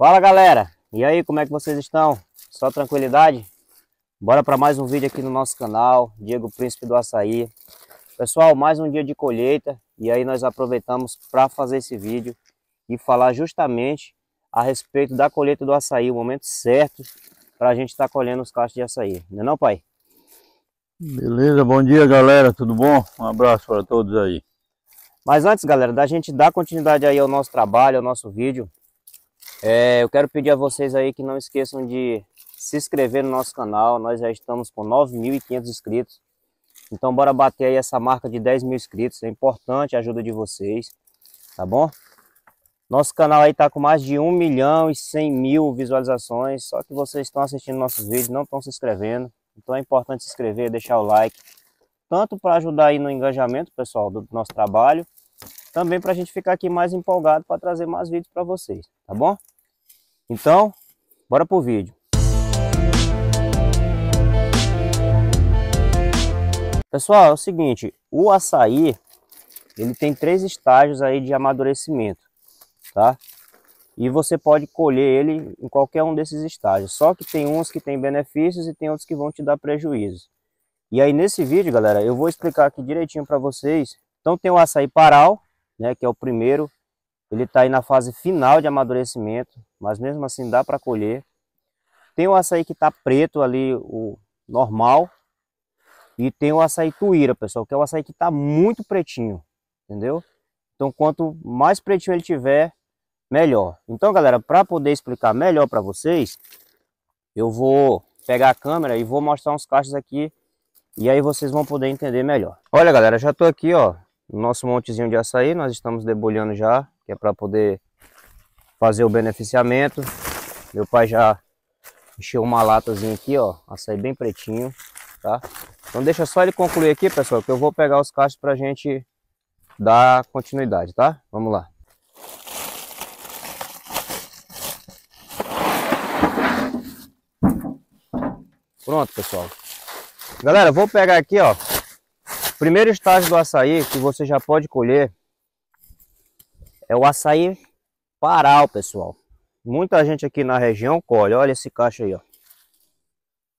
Fala galera, e aí como é que vocês estão? Só tranquilidade? Bora para mais um vídeo aqui no nosso canal, Diego Príncipe do Açaí. Pessoal, mais um dia de colheita e aí nós aproveitamos para fazer esse vídeo e falar justamente a respeito da colheita do açaí, o momento certo para a gente estar tá colhendo os cachos de açaí, não é não pai? Beleza, bom dia galera, tudo bom? Um abraço para todos aí. Mas antes galera, da gente dar continuidade aí ao nosso trabalho, ao nosso vídeo, é, eu quero pedir a vocês aí que não esqueçam de se inscrever no nosso canal. Nós já estamos com 9.500 inscritos. Então bora bater aí essa marca de 10 mil inscritos. É importante a ajuda de vocês, tá bom? Nosso canal aí tá com mais de 1 milhão e 100 mil visualizações. Só que vocês estão assistindo nossos vídeos, não estão se inscrevendo. Então é importante se inscrever, deixar o like. Tanto para ajudar aí no engajamento, pessoal, do nosso trabalho também para a gente ficar aqui mais empolgado para trazer mais vídeos para vocês, tá bom? Então, bora pro vídeo. Pessoal, é o seguinte, o açaí, ele tem três estágios aí de amadurecimento, tá? E você pode colher ele em qualquer um desses estágios. Só que tem uns que tem benefícios e tem outros que vão te dar prejuízo. E aí nesse vídeo, galera, eu vou explicar aqui direitinho para vocês. Então tem o açaí paral, né, que é o primeiro ele está aí na fase final de amadurecimento, mas mesmo assim dá para colher. Tem o açaí que está preto ali, o normal. E tem o açaí tuíra, pessoal, que é o açaí que está muito pretinho, entendeu? Então quanto mais pretinho ele tiver, melhor. Então galera, para poder explicar melhor para vocês, eu vou pegar a câmera e vou mostrar uns cachos aqui e aí vocês vão poder entender melhor. Olha galera, já estou aqui ó, no nosso montezinho de açaí, nós estamos debulhando já que é para poder fazer o beneficiamento. Meu pai já encheu uma latazinha aqui, ó, açaí bem pretinho, tá? Então deixa só ele concluir aqui, pessoal, que eu vou pegar os cachos pra gente dar continuidade, tá? Vamos lá. Pronto, pessoal. Galera, vou pegar aqui, ó, primeiro estágio do açaí que você já pode colher é o açaí paral, pessoal. Muita gente aqui na região colhe. Olha esse cacho aí, ó.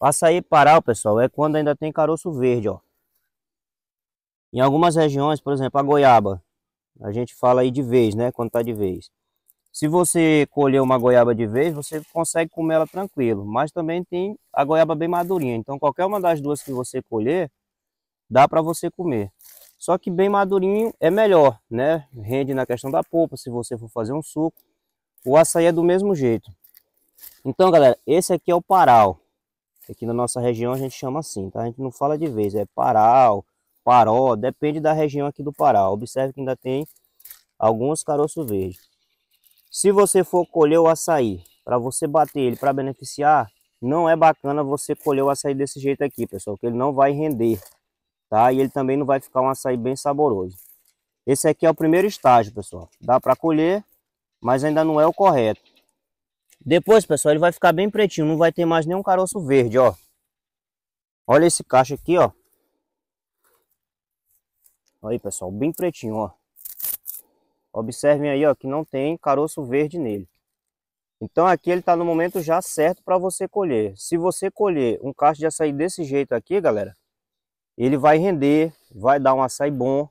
Açaí paral, pessoal, é quando ainda tem caroço verde, ó. Em algumas regiões, por exemplo, a goiaba, a gente fala aí de vez, né? Quando tá de vez. Se você colher uma goiaba de vez, você consegue comer ela tranquilo. Mas também tem a goiaba bem madurinha. Então, qualquer uma das duas que você colher, dá para você comer. Só que bem madurinho é melhor, né? Rende na questão da polpa, se você for fazer um suco. O açaí é do mesmo jeito. Então, galera, esse aqui é o paral. Aqui na nossa região a gente chama assim, tá? A gente não fala de vez, é paral, paró, depende da região aqui do Pará. Observe que ainda tem alguns caroços verdes. Se você for colher o açaí, para você bater ele para beneficiar, não é bacana você colher o açaí desse jeito aqui, pessoal, porque ele não vai render tá? E ele também não vai ficar um açaí bem saboroso. Esse aqui é o primeiro estágio, pessoal. Dá para colher, mas ainda não é o correto. Depois, pessoal, ele vai ficar bem pretinho, não vai ter mais nenhum caroço verde, ó. Olha esse cacho aqui, ó. Aí, pessoal, bem pretinho, ó. Observem aí, ó, que não tem caroço verde nele. Então aqui ele está no momento já certo para você colher. Se você colher um cacho de açaí desse jeito aqui, galera, ele vai render, vai dar um açaí bom,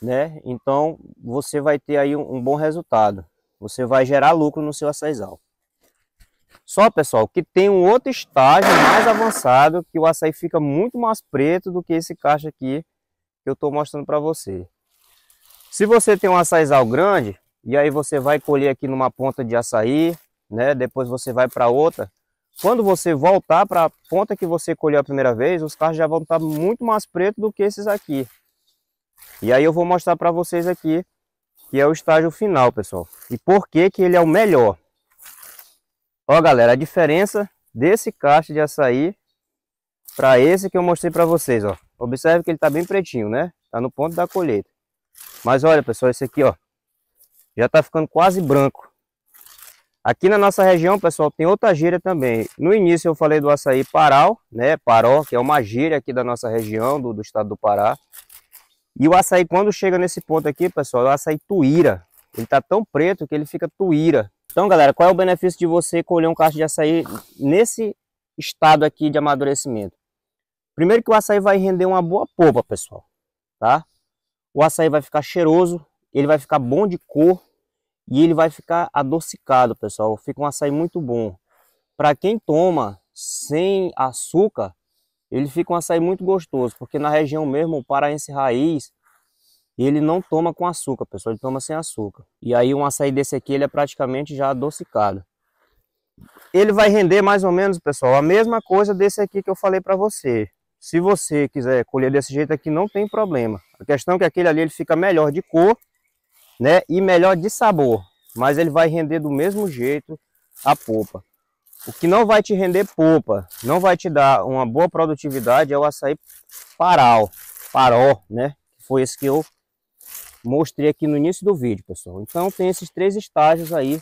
né? Então você vai ter aí um, um bom resultado. Você vai gerar lucro no seu açaizal. Só, pessoal, que tem um outro estágio mais avançado que o açaí fica muito mais preto do que esse caixa aqui que eu estou mostrando para você. Se você tem um açaizal grande, e aí você vai colher aqui numa ponta de açaí, né? Depois você vai para outra, quando você voltar para a ponta que você colheu a primeira vez, os cachos já vão estar tá muito mais pretos do que esses aqui. E aí eu vou mostrar para vocês aqui, que é o estágio final, pessoal. E por que que ele é o melhor. Ó, galera, a diferença desse cacho de açaí para esse que eu mostrei para vocês, ó. Observe que ele tá bem pretinho, né? Tá no ponto da colheita. Mas olha, pessoal, esse aqui, ó, já tá ficando quase branco. Aqui na nossa região, pessoal, tem outra gíria também. No início eu falei do açaí paral, né? Paró, que é uma gíria aqui da nossa região, do, do estado do Pará. E o açaí, quando chega nesse ponto aqui, pessoal, é o açaí tuíra. Ele tá tão preto que ele fica tuíra. Então, galera, qual é o benefício de você colher um cacho de açaí nesse estado aqui de amadurecimento? Primeiro que o açaí vai render uma boa polpa, pessoal, tá? O açaí vai ficar cheiroso, ele vai ficar bom de cor, e ele vai ficar adocicado, pessoal. Fica um açaí muito bom. Para quem toma sem açúcar, ele fica um açaí muito gostoso, porque na região mesmo, o paraense raiz, ele não toma com açúcar, pessoal, ele toma sem açúcar. E aí um açaí desse aqui, ele é praticamente já adocicado. Ele vai render mais ou menos, pessoal, a mesma coisa desse aqui que eu falei para você. Se você quiser colher desse jeito aqui, não tem problema. A questão é que aquele ali ele fica melhor de cor né? E melhor de sabor, mas ele vai render do mesmo jeito a polpa. O que não vai te render polpa, não vai te dar uma boa produtividade é o açaí paral, paró, né? Foi esse que eu mostrei aqui no início do vídeo, pessoal. Então tem esses três estágios aí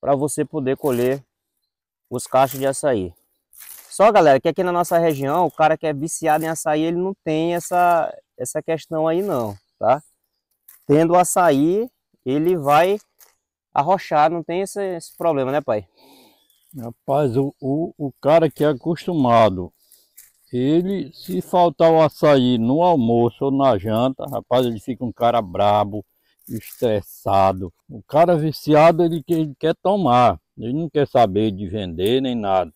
para você poder colher os cachos de açaí. Só, galera, que aqui na nossa região, o cara que é viciado em açaí, ele não tem essa, essa questão aí não, tá? tendo açaí, ele vai arrochar, não tem esse, esse problema, né, pai? Rapaz, o, o, o, cara que é acostumado, ele, se faltar o açaí no almoço ou na janta, rapaz, ele fica um cara brabo, estressado. O cara viciado, ele, ele quer tomar, ele não quer saber de vender nem nada.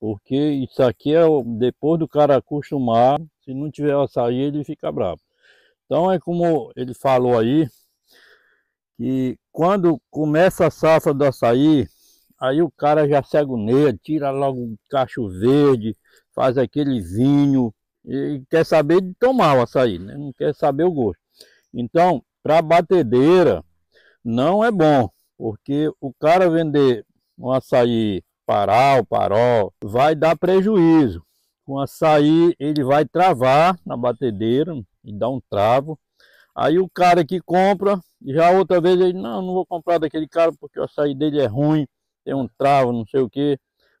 Porque isso aqui é depois do cara acostumar, se não tiver açaí, ele fica brabo. Então é como ele falou aí, que quando começa a safra do açaí, aí o cara já se agonia, tira logo o cacho verde, faz aquele vinho, e quer saber de tomar o açaí, né? não quer saber o gosto. Então, para batedeira, não é bom, porque o cara vender um açaí paral, parol, vai dar prejuízo. Com açaí, ele vai travar na batedeira e dar um travo. Aí o cara que compra, já outra vez ele, não, não vou comprar daquele cara porque o açaí dele é ruim, tem um travo, não sei o que.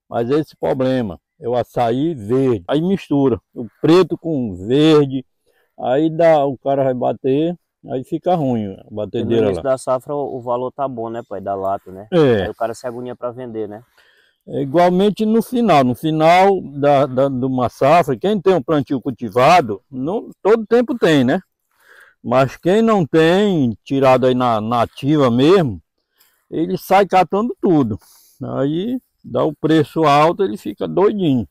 Mas esse problema é o açaí verde. Aí mistura o preto com o verde, aí dá, o cara vai bater, Aí fica ruim a batedeira no lá. da safra o valor tá bom, né, pai? Da lata, né? É. Aí o cara se agonia para vender, né? É igualmente no final, no final da, da, de uma safra, quem tem um plantio cultivado, não, todo tempo tem, né? Mas quem não tem, tirado aí na nativa na mesmo, ele sai catando tudo. Aí dá o preço alto, ele fica doidinho.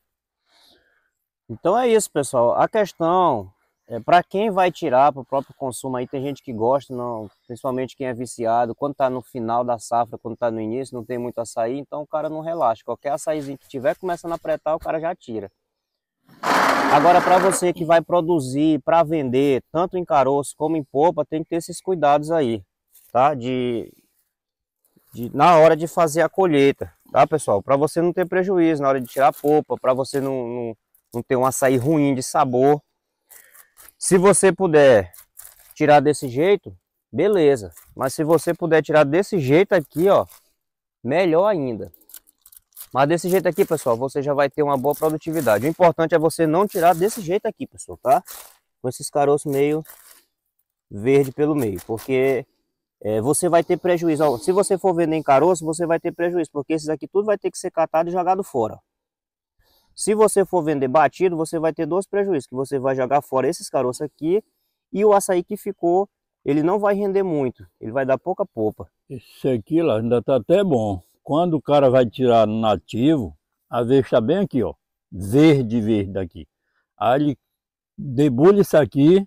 Então é isso, pessoal. A questão é, para quem vai tirar para o próprio consumo aí, tem gente que gosta, não, principalmente quem é viciado, quando tá no final da safra, quando tá no início, não tem muito açaí, então o cara não relaxa. Qualquer açaizinho que tiver começando a apretar, o cara já tira. Agora, para você que vai produzir, para vender, tanto em caroço como em polpa, tem que ter esses cuidados aí, tá? De, de na hora de fazer a colheita, tá, pessoal? Para você não ter prejuízo na hora de tirar a polpa, para você não, não, não ter um açaí ruim de sabor, se você puder tirar desse jeito, beleza. Mas se você puder tirar desse jeito aqui, ó, melhor ainda. Mas desse jeito aqui, pessoal, você já vai ter uma boa produtividade. O importante é você não tirar desse jeito aqui, pessoal, tá? Com esses caroços meio verde pelo meio, porque é, você vai ter prejuízo. Ó, se você for vender em caroço, você vai ter prejuízo, porque esses aqui tudo vai ter que ser catado e jogado fora. Se você for vender batido, você vai ter dois prejuízos, que você vai jogar fora esses caroços aqui e o açaí que ficou, ele não vai render muito, ele vai dar pouca polpa. Esse aqui lá ainda tá até bom. Quando o cara vai tirar nativo, a vez está bem aqui, ó, verde, verde aqui Aí ele debulha isso aqui,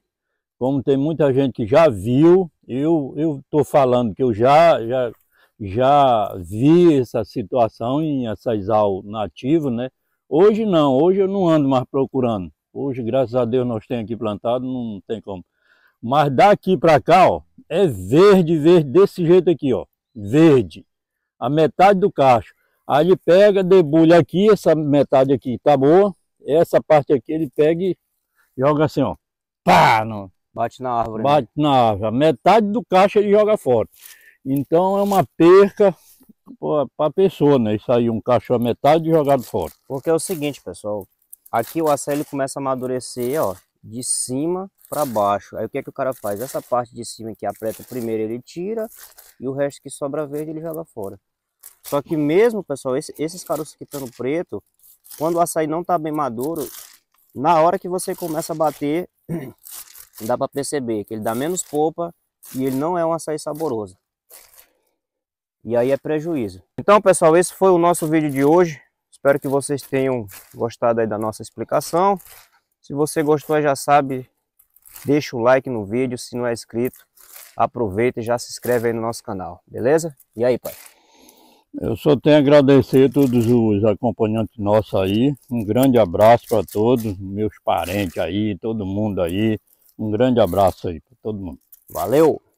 como tem muita gente que já viu, eu eu tô falando que eu já já já vi essa situação em açaizal nativo, né? Hoje não, hoje eu não ando mais procurando. Hoje, graças a Deus, nós temos aqui plantado, não tem como. Mas daqui para cá, ó, é verde, verde, desse jeito aqui, ó, verde. A metade do cacho. Aí ele pega, debulha aqui, essa metade aqui tá boa. Essa parte aqui ele pega e joga assim, ó. Pá! Bate na árvore. Né? Bate né? na árvore. A metade do cacho ele joga fora. Então é uma perca para a pessoa, né? Isso aí, um cacho a metade jogado fora. Porque é o seguinte, pessoal. Aqui o açaí ele começa a amadurecer, ó, de cima para baixo. Aí o que é que o cara faz? Essa parte de cima que aperta primeiro ele tira e o resto que sobra verde ele joga fora. Só que mesmo, pessoal, esse, esses caroços que estão no preto, quando o açaí não está bem maduro, na hora que você começa a bater, dá para perceber que ele dá menos polpa e ele não é um açaí saboroso. E aí é prejuízo. Então, pessoal, esse foi o nosso vídeo de hoje. Espero que vocês tenham gostado aí da nossa explicação. Se você gostou, já sabe, deixa o like no vídeo. Se não é inscrito, aproveita e já se inscreve aí no nosso canal, beleza? E aí, pai? Eu só tenho a agradecer a todos os acompanhantes nossos aí. Um grande abraço para todos, meus parentes aí, todo mundo aí. Um grande abraço aí para todo mundo. Valeu!